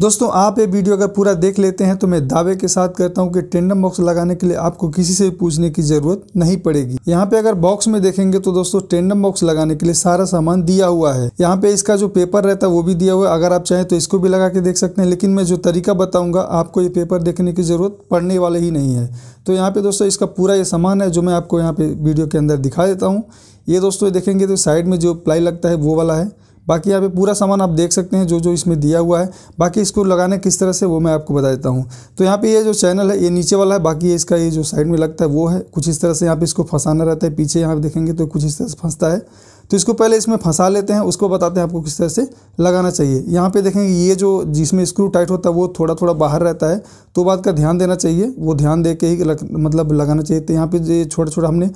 दोस्तों आप ये वीडियो अगर पूरा देख लेते हैं तो मैं दावे के साथ कहता हूँ कि टेंडम बॉक्स लगाने के लिए आपको किसी से भी पूछने की ज़रूरत नहीं पड़ेगी यहाँ पे अगर बॉक्स में देखेंगे तो दोस्तों टेंडम बॉक्स लगाने के लिए सारा सामान दिया हुआ है यहाँ पे इसका जो पेपर रहता है वो भी दिया हुआ है अगर आप चाहें तो इसको भी लगा के देख सकते हैं लेकिन मैं जो तरीका बताऊँगा आपको ये पेपर देखने की ज़रूरत पड़ने वाले ही नहीं है तो यहाँ पे दोस्तों इसका पूरा ये सामान है जो मैं आपको यहाँ पे वीडियो के अंदर दिखा देता हूँ ये दोस्तों देखेंगे तो साइड में जो प्लाई लगता है वो वाला है बाकी यहाँ पे पूरा सामान आप देख सकते हैं जो जो इसमें दिया हुआ है बाकी इसको लगाने किस तरह से वो मैं आपको बता देता हूँ तो यहाँ पे ये जो चैनल है ये नीचे वाला है बाकी इसका ये जो साइड में लगता है वो है कुछ इस तरह से यहाँ पे इसको फंसाना रहता है पीछे यहाँ देखेंगे तो कुछ इस तरह से फंसता है तो इसको पहले इसमें फंसा लेते हैं उसको बताते हैं आपको किस तरह से लगाना चाहिए यहाँ पे देखेंगे ये जो जिसमें स्क्रू टाइट होता है वो थोड़ा थोड़ा बाहर रहता है तो बात का ध्यान देना चाहिए वो ध्यान दे के ही लग, मतलब लगाना चाहिए तो यहाँ पे ये छोटा छोटा हमने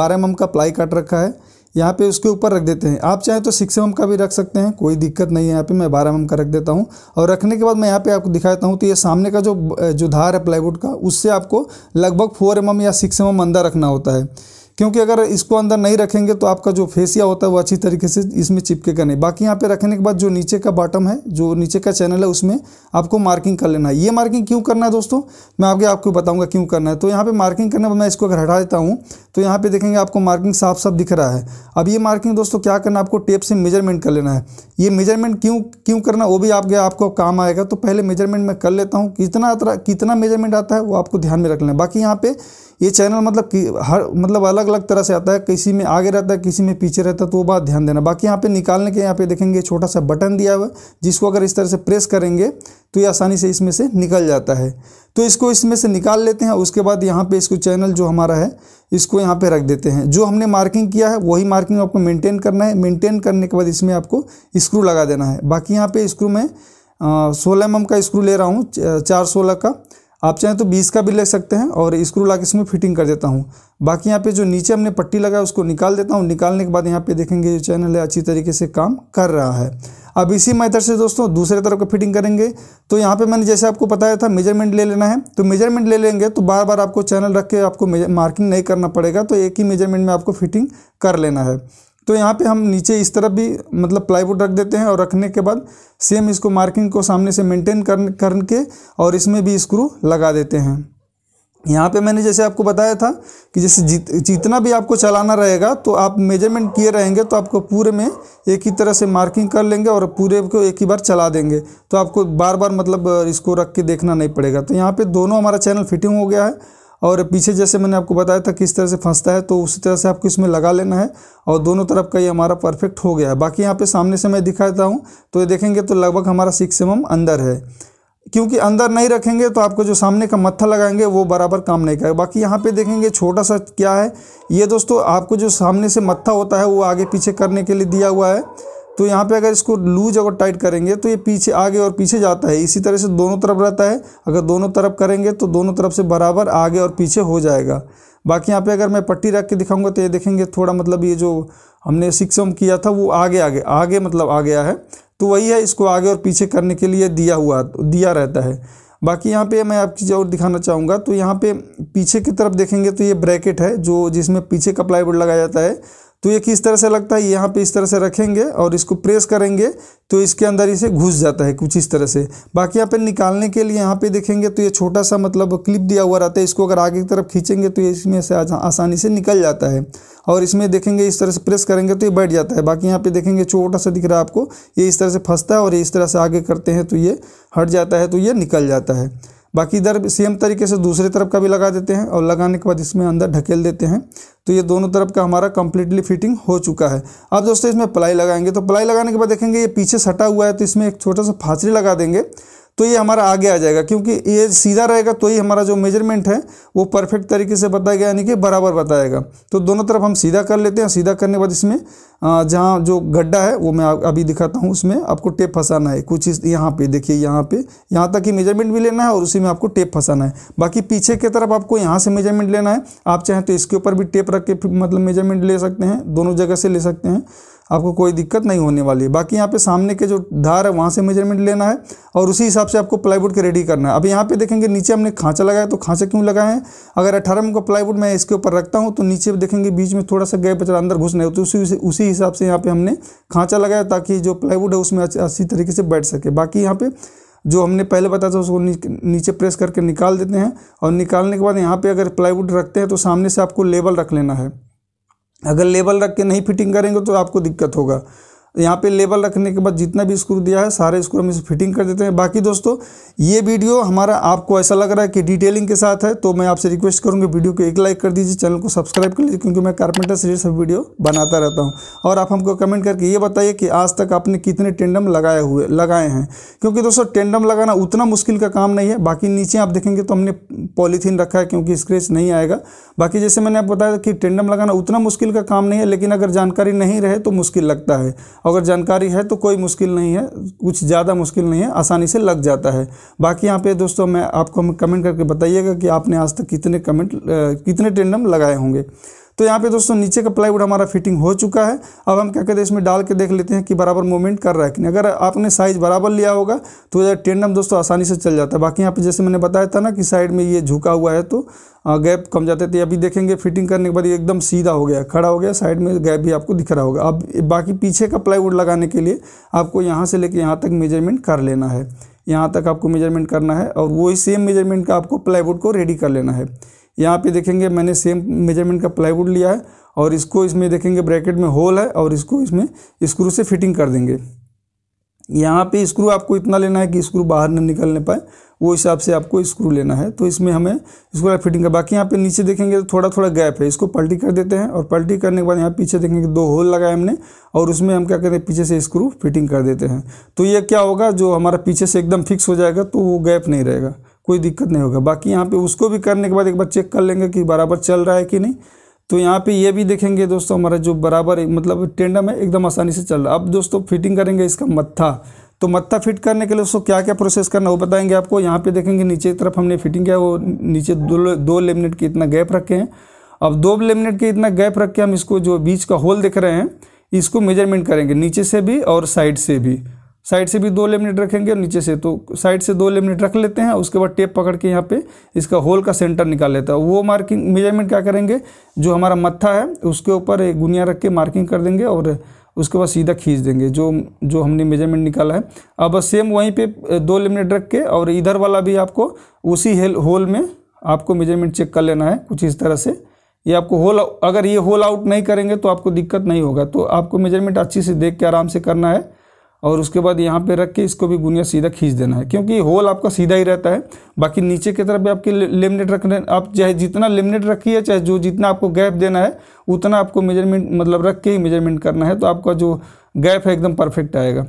बारह एम mm का प्लाई काट रखा है यहाँ पे उसके ऊपर रख देते हैं आप चाहें तो सिक्स एम का भी रख सकते हैं कोई दिक्कत नहीं है यहाँ पे मैं बारह एम का रख देता हूँ और रखने के बाद मैं यहाँ पे आपको दिखाता हूँ तो ये सामने का जो जो धार है प्लाईवुड का उससे आपको लगभग फोर एम या सिक्स एम अंदर रखना होता है क्योंकि अगर इसको अंदर नहीं रखेंगे तो आपका जो फेसिया होता है वो अच्छी तरीके से इसमें चिपकेगा नहीं बाकी यहाँ पे रखने के बाद जो नीचे का बॉटम है जो नीचे का चैनल है उसमें आपको मार्किंग कर लेना है ये मार्किंग क्यों करना है दोस्तों मैं आगे आपको बताऊँगा क्यों करना है तो यहाँ पर मार्किंग करने मैं इसको अगर हटा देता हूँ तो यहाँ पर देखेंगे आपको मार्किंग साफ साफ दिख रहा है अब ये मार्किंग दोस्तों क्या करना आपको टेप से मेजरमेंट कर लेना है ये मेजरमेंट क्यों क्यों करना वो भी आपके आपको काम आएगा तो पहले मेजरमेंट मैं कर लेता हूँ कितना कितना मेजरमेंट आता है वो आपको ध्यान में रख लेना बाकी यहाँ पे ये चैनल मतलब कि हर मतलब अलग अलग तरह से आता है किसी में आगे रहता है किसी में पीछे रहता है तो वो बात ध्यान देना बाकी यहाँ पे निकालने के यहाँ पे देखेंगे छोटा सा बटन दिया हुआ जिसको अगर इस तरह से प्रेस करेंगे तो ये आसानी से इसमें से निकल जाता है तो इसको इसमें से निकाल लेते हैं उसके बाद यहाँ पे इसको चैनल जो हमारा है इसको यहाँ पर रख देते हैं जो हमने मार्किंग किया है वही मार्किंग आपको मेनटेन करना है मेनटेन करने के बाद इसमें आपको स्क्रू लगा देना है बाकी यहाँ पे स्क्रू में सोलह एम का स्क्रू ले रहा हूँ चार सोलह का आप चाहें तो बीस का भी ले सकते हैं और स्क्रू ला के इसमें फिटिंग कर देता हूँ बाकी यहाँ पे जो नीचे हमने पट्टी लगाया उसको निकाल देता हूँ निकालने के बाद यहाँ पे देखेंगे जो चैनल है अच्छी तरीके से काम कर रहा है अब इसी मैथर से दोस्तों दूसरे तरफ का फिटिंग करेंगे तो यहाँ पे मैंने जैसे आपको बताया था मेजरमेंट ले लेना है तो मेजरमेंट ले लेंगे तो बार बार आपको चैनल रख के आपको मार्किंग नहीं करना पड़ेगा तो एक ही मेजरमेंट में आपको फिटिंग कर लेना है तो यहाँ पे हम नीचे इस तरफ भी मतलब प्लाईवुड रख देते हैं और रखने के बाद सेम इसको मार्किंग को सामने से मेंटेन कर करके और इसमें भी स्क्रू लगा देते हैं यहाँ पे मैंने जैसे आपको बताया था कि जैसे जित जितना भी आपको चलाना रहेगा तो आप मेजरमेंट किए रहेंगे तो आपको पूरे में एक ही तरह से मार्किंग कर लेंगे और पूरे को एक ही बार चला देंगे तो आपको बार बार मतलब इसको रख के देखना नहीं पड़ेगा तो यहाँ पे दोनों हमारा चैनल फिटिंग हो गया है और पीछे जैसे मैंने आपको बताया था किस तरह से फंसता है तो उसी तरह से आपको इसमें लगा लेना है और दोनों तरफ का ये हमारा परफेक्ट हो गया है बाकी यहाँ पे सामने से मैं दिखाता हूँ तो ये देखेंगे तो लगभग हमारा सिक्स एम mm अंदर है क्योंकि अंदर नहीं रखेंगे तो आपको जो सामने का मत्था लगाएंगे वो बराबर काम नहीं करेगा बाकी यहाँ पे देखेंगे छोटा सा क्या है ये दोस्तों आपको जो सामने से मत्था होता है वो आगे पीछे करने के लिए दिया हुआ है तो यहाँ पे अगर इसको लूज अगर टाइट करेंगे तो ये पीछे आगे और पीछे जाता है इसी तरह से दोनों तरफ रहता है अगर दोनों तरफ करेंगे तो दोनों तरफ से बराबर आगे और पीछे हो जाएगा बाकी यहाँ पे अगर मैं पट्टी रख के दिखाऊंगा तो ये देखेंगे थोड़ा मतलब ये जो हमने सिक्सम किया था वो आगे आगे आगे मतलब आ गया है तो वही है इसको आगे और पीछे करने के लिए दिया हुआ दिया रहता है बाकी यहाँ पे मैं आपकी और दिखाना चाहूँगा तो यहाँ पे पीछे की तरफ देखेंगे तो ये ब्रैकेट है जो जिसमें पीछे का प्लाईवुड लगाया जाता है तो ये किस तरह से लगता है यहाँ पे इस तरह से रखेंगे और इसको प्रेस करेंगे तो इसके अंदर इसे घुस जाता है कुछ इस तरह से बाकी यहाँ पे निकालने के लिए यहाँ पे देखेंगे तो ये छोटा सा मतलब क्लिप दिया हुआ रहता है इसको अगर आगे की तरफ खींचेंगे तो ये इसमें से आसानी से निकल जाता है और इसमें देखेंगे इस तरह से प्रेस करेंगे तो ये बैठ जाता है बाकी यहाँ पे देखेंगे छोटा सा दिख रहा है आपको ये इस तरह से फंसता है और ये इस तरह से आगे करते हैं तो ये हट जाता है तो ये निकल जाता है बाकी इधर सेम तरीके से दूसरे तरफ का भी लगा देते हैं और लगाने के बाद इसमें अंदर ढकेल देते हैं तो ये दोनों तरफ का हमारा कंप्लीटली फिटिंग हो चुका है अब दोस्तों इसमें प्लाई लगाएंगे तो प्लाई लगाने के बाद देखेंगे ये पीछे सटा हुआ है तो इसमें एक छोटा सा फांसरी लगा देंगे तो ये हमारा आगे आ जाएगा क्योंकि ये सीधा रहेगा तो ही हमारा जो मेजरमेंट है वो परफेक्ट तरीके से बताएगा यानी कि बराबर बताएगा तो दोनों तरफ हम सीधा कर लेते हैं सीधा करने के बाद इसमें जहाँ जो गड्ढा है वो मैं अभी दिखाता हूँ उसमें आपको टेप फंसाना है कुछ इस यहाँ पे देखिए यहाँ पे यहाँ तक ही मेजरमेंट भी लेना है और उसी में आपको टेप फंसाना है बाकी पीछे की तरफ आपको यहाँ से मेजरमेंट लेना है आप चाहें तो इसके ऊपर भी टेप रख के मतलब मेजरमेंट ले सकते हैं दोनों जगह से ले सकते हैं आपको कोई दिक्कत नहीं होने वाली है बाकी यहाँ पे सामने के जो धार है वहाँ से मेजरमेंट लेना है और उसी हिसाब से आपको प्लाईवुड के रेडी करना है अब यहाँ पे देखेंगे नीचे हमने खांचा लगाया तो खांचा क्यों लगाए हैं अगर अठारह एम का प्लाईवुड मैं इसके ऊपर रखता हूँ तो नीचे देखेंगे बीच में थोड़ा सा गैप बचा अंदर घुसने नहीं तो उसी उसी हिसाब से यहाँ पर हमने खांचा लगाया ताकि जो प्लाईवुड है उसमें अच्छी तरीके से बैठ सके बाकी यहाँ पर जो हमने पहले बताया था उसको नीचे प्रेस करके निकाल देते हैं और निकालने के बाद यहाँ पे अगर प्लाईवुड रखते हैं तो सामने से आपको लेबल रख लेना है अगर लेबल रख के नहीं फिटिंग करेंगे तो आपको दिक्कत होगा यहाँ पे लेबल रखने के बाद जितना भी स्क्रू दिया है सारे स्क्रू हम इसे फिटिंग कर देते हैं बाकी दोस्तों ये वीडियो हमारा आपको ऐसा लग रहा है कि डिटेलिंग के साथ है तो मैं आपसे रिक्वेस्ट करूँगी वीडियो को एक लाइक कर दीजिए चैनल को सब्सक्राइब कर लीजिए क्योंकि मैं कारपेंटर सीरीज से वीडियो बनाता रहता हूँ और आप हमको कमेंट करके ये बताइए कि आज तक आपने कितने टेंडम लगाए हुए लगाए हैं क्योंकि दोस्तों टेंडम लगाना उतना मुश्किल का काम नहीं है बाकी नीचे आप देखेंगे तो हमने पॉलीथीन रखा है क्योंकि स्क्रेच नहीं आएगा बाकी जैसे मैंने आप बताया कि टेंडम लगाना उतना मुश्किल का काम नहीं है लेकिन अगर जानकारी नहीं रहे तो मुश्किल लगता है अगर जानकारी है तो कोई मुश्किल नहीं है कुछ ज़्यादा मुश्किल नहीं है आसानी से लग जाता है बाकी यहाँ पे दोस्तों मैं आपको कमेंट करके बताइएगा कि आपने आज तक कितने कमेंट कितने टेंडम लगाए होंगे तो यहाँ पे दोस्तों नीचे का प्लाईवुड हमारा फिटिंग हो चुका है अब हम क्या कहते हैं इसमें डाल के देख लेते हैं कि बराबर मूवमेंट कर रहा है कि नहीं अगर आपने साइज़ बराबर लिया होगा तो टेंडम दोस्तों आसानी से चल जाता है बाकी यहाँ पे जैसे मैंने बताया था ना कि साइड में ये झुका हुआ है तो गैप कम जाते थे अभी देखेंगे फिटिंग करने के बाद ये एकदम सीधा हो गया खड़ा हो गया साइड में गैप भी आपको दिख रहा होगा अब बाकी पीछे का प्लाईवुड लगाने के लिए आपको यहाँ से लेकर यहाँ तक मेजरमेंट कर लेना है यहाँ तक आपको मेजरमेंट करना है और वही सेम मेजरमेंट का आपको प्लाईवुड को रेडी कर लेना है यहाँ पे देखेंगे मैंने सेम मेजरमेंट का प्लाईवुड लिया है और इसको इसमें देखेंगे ब्रैकेट में होल है और इसको इसमें स्क्रू से फिटिंग कर देंगे यहाँ पे स्क्रू आपको इतना लेना है कि स्क्रू बाहर न निकलने पाए वो हिसाब से आपको स्क्रू लेना है तो इसमें हमें स्क्रू फिटिंग का बाकी यहाँ पे नीचे देखेंगे तो थोड़ा थोड़ा गैप है इसको पलटी कर देते हैं और पलटी करने के बाद यहाँ पीछे देखेंगे दो होल लगाए हमने और उसमें हम क्या करते हैं पीछे से स्क्रू फिटिंग कर देते हैं तो ये क्या होगा जो हमारा पीछे से एकदम फिक्स हो जाएगा तो वो गैप नहीं रहेगा कोई दिक्कत नहीं होगा बाकी यहाँ पे उसको भी करने के बाद एक बार चेक कर लेंगे कि बराबर चल रहा है कि नहीं तो यहाँ पे ये भी देखेंगे दोस्तों हमारा जो बराबर मतलब टेंडम है एकदम आसानी से चल रहा है अब दोस्तों फिटिंग करेंगे इसका मत्था तो मत्था फिट करने के लिए उसको क्या क्या प्रोसेस करना वो बताएंगे आपको यहाँ पे देखेंगे नीचे की तरफ हमने फिटिंग किया वो नीचे दो दो लेमिनेट के इतना गैप रखे हैं अब दो लेमिनेट के इतना गैप रख के हम इसको जो बीच का होल देख रहे हैं इसको मेजरमेंट करेंगे नीचे से भी और साइड से भी साइड से भी दो लेमिनेट रखेंगे और नीचे से तो साइड से दो लेमिनेट रख लेते हैं उसके बाद टेप पकड़ के यहाँ पे इसका होल का सेंटर निकाल लेता है वो मार्किंग मेजरमेंट क्या करेंगे जो हमारा मत्था है उसके ऊपर एक गुनिया रख के मार्किंग कर देंगे और उसके बाद सीधा खींच देंगे जो जो हमने मेजरमेंट निकाला है अब सेम वहीं पर दो लेमिनेट रख के और इधर वाला भी आपको उसी होल में आपको मेजरमेंट चेक कर लेना है कुछ इस तरह से ये आपको होल अगर ये होल आउट नहीं करेंगे तो आपको दिक्कत नहीं होगा तो आपको मेजरमेंट अच्छी से देख के आराम से करना है और उसके बाद यहाँ पे रख के इसको भी बुनिया सीधा खींच देना है क्योंकि होल आपका सीधा ही रहता है बाकी नीचे की तरफ भी आपके लेमनेट रखने आप चाहे जितना लेमनेट रखिए चाहे जो जितना आपको गैप देना है उतना आपको मेजरमेंट मतलब रख के ही मेजरमेंट करना है तो आपका जो गैप है एकदम परफेक्ट आएगा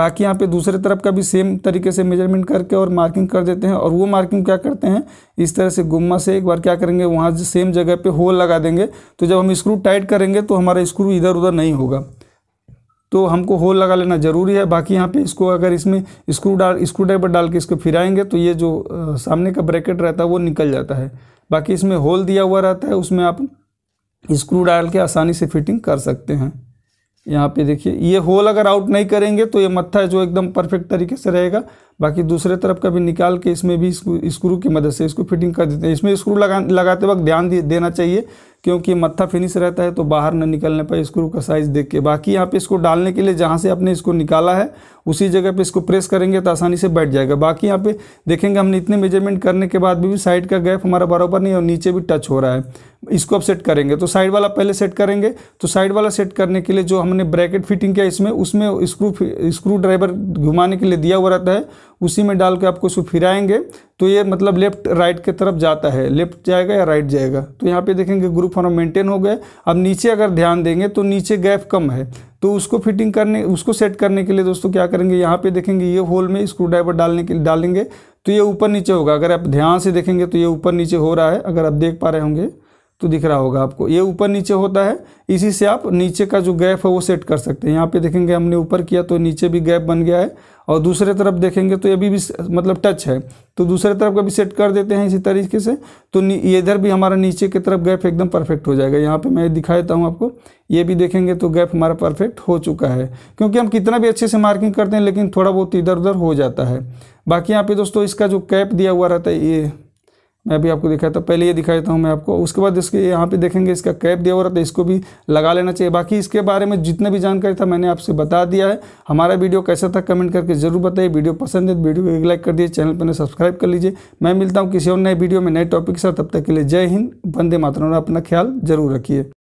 बाकी यहाँ पे दूसरे तरफ का भी सेम तरीके से मेजरमेंट करके और मार्किंग कर देते हैं और वो मार्किंग क्या करते हैं इस तरह से गुम्मा से एक बार क्या करेंगे वहाँ सेम जगह पे होल लगा देंगे तो जब हम स्क्रू टाइट करेंगे तो हमारा स्क्रू इधर उधर नहीं होगा तो हमको होल लगा लेना ज़रूरी है बाकी यहाँ पे इसको अगर इसमें स्क्रू डाल स्क्रू ड्राइवर डाल के इसको फिराएंगे तो ये जो सामने का ब्रैकेट रहता है वो निकल जाता है बाकी इसमें होल दिया हुआ रहता है उसमें आप स्क्रू डाल के आसानी से फिटिंग कर सकते हैं यहाँ पे देखिए ये होल अगर आउट नहीं करेंगे तो ये मत्था जो एकदम परफेक्ट तरीके से रहेगा बाकी दूसरे तरफ का भी निकाल के इसमें भी स्क्रू की मदद से इसको फिटिंग कर देते हैं इसमें स्क्रू लगा लगाते वक्त ध्यान दे, देना चाहिए क्योंकि मत्था फिनिश रहता है तो बाहर न निकलने पर स्क्रू का साइज़ देख के बाकी यहाँ पे इसको डालने के लिए जहाँ से आपने इसको निकाला है उसी जगह पे इसको प्रेस करेंगे तो आसानी से बैठ जाएगा बाकी यहाँ पे देखेंगे हमने इतने मेजरमेंट करने के बाद भी साइड का गैप हमारा बराबर नहीं और नीचे भी टच हो रहा है इसको अब सेट करेंगे तो साइड वाला पहले सेट करेंगे तो साइड वाला सेट करने के लिए जो हमने ब्रैकेट फिटिंग किया इसमें उसमें स्क्रू स्क्रू ड्राइवर घुमाने के लिए दिया हुआ रहता है उसी में डाल के आपको इसको फिराएंगे तो ये मतलब लेफ्ट राइट के तरफ जाता है लेफ्ट जाएगा या राइट जाएगा तो यहाँ पे देखेंगे ग्रुप फॉर्म मेंटेन हो गए अब नीचे अगर ध्यान देंगे तो नीचे गैप कम है तो उसको फिटिंग करने उसको सेट करने के लिए दोस्तों क्या करेंगे यहाँ पे देखेंगे ये होल में स्क्रू ड्राइवर डालने के डालेंगे तो ये ऊपर नीचे होगा अगर आप ध्यान से देखेंगे तो ये ऊपर नीचे हो रहा है अगर आप देख पा रहे होंगे तो दिख रहा होगा आपको ये ऊपर नीचे होता है इसी से आप नीचे का जो गैप है वो सेट कर सकते हैं यहाँ पे देखेंगे हमने ऊपर किया तो नीचे भी गैप बन गया है और दूसरे तरफ देखेंगे तो ये भी, भी मतलब टच है तो दूसरे तरफ का भी सेट कर देते हैं इसी तरीके से तो इधर भी हमारा नीचे की तरफ गैप एकदम परफेक्ट हो जाएगा यहाँ पे मैं दिखा देता हूँ आपको ये भी देखेंगे तो गैप हमारा परफेक्ट हो चुका है क्योंकि हम कितना भी अच्छे से मार्किंग करते हैं लेकिन थोड़ा बहुत इधर उधर हो जाता है बाकी यहाँ पे दोस्तों इसका जो कैप दिया हुआ रहता है ये मैं अभी आपको दिखाया था पहले ये दिखा देता हूँ मैं आपको उसके बाद इसके यहाँ पे देखेंगे इसका कैप दिया हो रहा था इसको भी लगा लेना चाहिए बाकी इसके बारे में जितना भी जानकारी था मैंने आपसे बता दिया है हमारा वीडियो कैसा था कमेंट करके जरूर बताइए वीडियो पसंद है तो वीडियो को एक लाइक कर दीजिए चैनल पर सब्सक्राइब कर लीजिए मैं मिलता हूँ किसी और नए वीडियो में नए टॉपिक के साथ तब तक के लिए जय हिंद वंदे मातरम अपना ख्याल जरूर रखिए